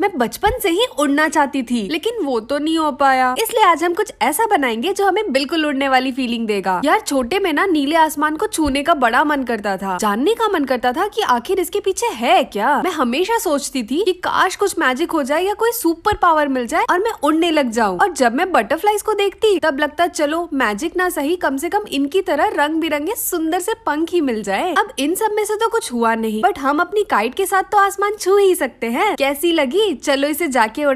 मैं बचपन से ही उड़ना चाहती थी लेकिन वो तो नहीं हो पाया इसलिए आज हम कुछ ऐसा बनाएंगे जो हमें बिल्कुल उड़ने वाली फीलिंग देगा यार छोटे में ना नीले आसमान को छूने का बड़ा मन करता था जानने का मन करता था कि आखिर इसके पीछे है क्या मैं हमेशा सोचती थी कि काश कुछ मैजिक हो जाए या कोई सुपर पावर मिल जाए और मैं उड़ने लग जाऊँ और जब मैं बटरफ्लाईज को देखती तब लगता चलो मैजिक ना सही कम से कम इनकी तरह रंग बिरंगे सुंदर से पंख ही मिल जाए अब इन सब में से तो कुछ हुआ नहीं बट हम अपनी काइट के साथ तो आसमान छू ही सकते हैं कैसी लगी चलो इसे जाके